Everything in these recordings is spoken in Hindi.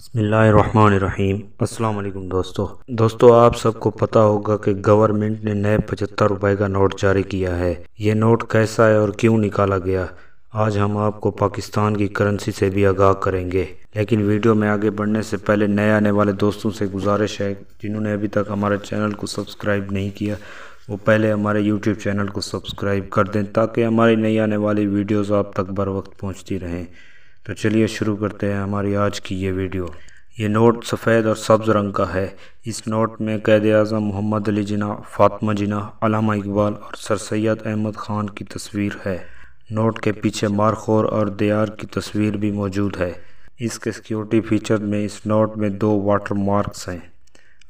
अस्सलाम वालेकुम दोस्तों दोस्तों आप सबको पता होगा कि गवर्नमेंट ने नए पचहत्तर रुपए का नोट जारी किया है ये नोट कैसा है और क्यों निकाला गया आज हम आपको पाकिस्तान की करेंसी से भी आगाह करेंगे लेकिन वीडियो में आगे बढ़ने से पहले नए आने वाले दोस्तों से गुजारिश है जिन्होंने अभी तक हमारे चैनल को सब्सक्राइब नहीं किया वो पहले हमारे यूट्यूब चैनल को सब्सक्राइब कर दें ताकि हमारी नई आने वाली वीडियोज़ आप तक बर वक्त पहुँचती रहें तो चलिए शुरू करते हैं हमारी आज की ये वीडियो ये नोट सफ़ेद और सब्ज़ रंग का है इस नोट में कैद अजम मोहम्मद अली जिना फ़ातमा जिना अलामा इकबाल और सर सैद अहमद ख़ान की तस्वीर है नोट के पीछे मारखोर और दयार की तस्वीर भी मौजूद है इसके सिक्योरिटी फीचर में इस नोट में दो वाटर मार्क्स हैं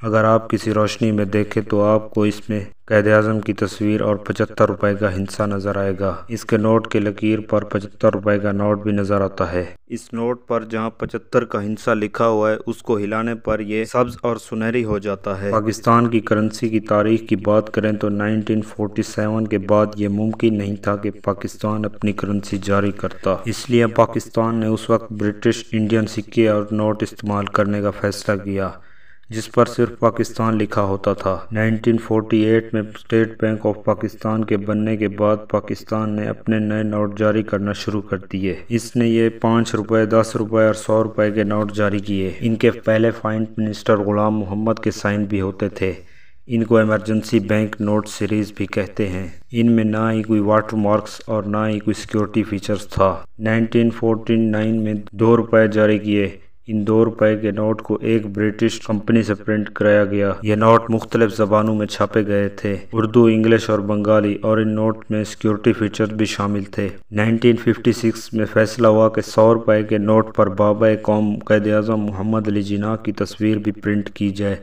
अगर आप किसी रोशनी में देखें तो आपको इसमें कैद अजम की तस्वीर और पचहत्तर रुपए का हिंसा नजर आएगा इसके नोट के लकीर पर पचहत्तर रुपए का नोट भी नजर आता है इस नोट पर जहां पचहत्तर का हिंसा लिखा हुआ है उसको हिलाने पर यह सब्ज और सुनहरी हो जाता है पाकिस्तान की करेंसी की तारीख की बात करें तो 1947 के बाद ये मुमकिन नहीं था कि पाकिस्तान अपनी करेंसी जारी करता इसलिए पाकिस्तान ने उस वक्त ब्रिटिश इंडियन सिक्के और नोट इस्तेमाल करने का फैसला किया जिस पर सिर्फ पाकिस्तान लिखा होता था 1948 में स्टेट बैंक ऑफ पाकिस्तान के बनने के बाद पाकिस्तान ने अपने नए नोट जारी करना शुरू कर दिए इसने ये पाँच रुपए दस रुपए और सौ रुपए के नोट जारी किए इनके पहले फाइन मिनिस्टर गुलाम मोहम्मद के साइन भी होते थे इनको इमरजेंसी बैंक नोट सीरीज़ भी कहते हैं इनमें ना ही कोई वाटर मार्क्स और ना ही कोई सिक्योरिटी फीचर्स था 1949 में दो रुपए जारी किए इन दो रुपए के नोट को एक ब्रिटिश कंपनी से प्रिंट कराया गया ये नोट मुख्तलिफ जबानों में छापे गए थे उर्दू इंग्लिश और बंगाली और इन नोट में सिक्योरिटी फीचर भी शामिल थे 1956 में फैसला हुआ कि सौ रुपए के नोट पर बाबा कौम कैद अजम मोहम्मद अली जिना की तस्वीर भी प्रिंट की जाए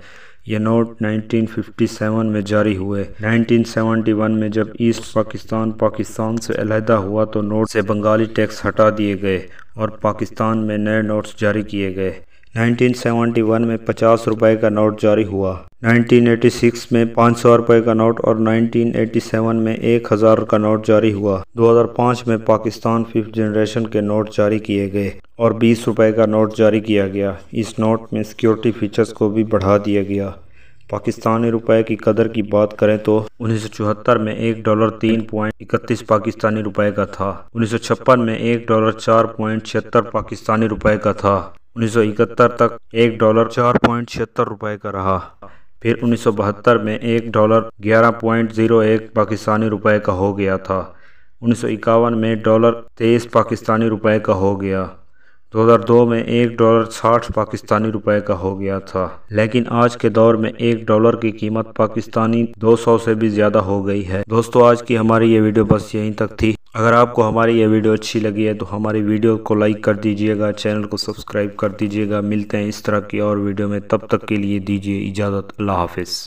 ये नोट 1957 में जारी हुए 1971 में जब ईस्ट पाकिस्तान पाकिस्तान से अलहदा हुआ तो नोट से बंगाली टैक्स हटा दिए गए और पाकिस्तान में नए नोट्स जारी किए गए 1971 में पचास रुपए का नोट जारी हुआ 1986 में पाँच सौ का नोट और 1987 में एक हज़ार का नोट जारी हुआ 2005 में पाकिस्तान फिफ्थ जनरेशन के नोट जारी किए गए और बीस रुपए का नोट जारी किया गया इस नोट में सिक्योरिटी फीचर्स को भी बढ़ा दिया गया पाकिस्तानी रुपए की कदर की बात करें तो उन्नीस में एक डॉलर तीन पॉइंट इकतीस पाकिस्तानी रुपए का था उन्नीस में एक डॉलर चार पॉइंट छिहत्तर पाकिस्तानी रुपए का था उन्नीस तक एक डॉलर चार पॉइंट छिहत्तर रुपए का रहा फिर उन्नीस में एक डॉलर ग्यारह पॉइंट जीरो एक पाकिस्तानी रुपए का हो गया था उन्नीस में डॉलर तेईस पाकिस्तानी रुपए का हो गया 2002 में एक डॉलर साठ पाकिस्तानी रुपए का हो गया था लेकिन आज के दौर में एक डॉलर की कीमत पाकिस्तानी 200 से भी ज़्यादा हो गई है दोस्तों आज की हमारी ये वीडियो बस यहीं तक थी अगर आपको हमारी ये वीडियो अच्छी लगी है तो हमारी वीडियो को लाइक कर दीजिएगा चैनल को सब्सक्राइब कर दीजिएगा मिलते हैं इस तरह की और वीडियो में तब तक के लिए दीजिए इजाज़त अल्लाह हाफिज़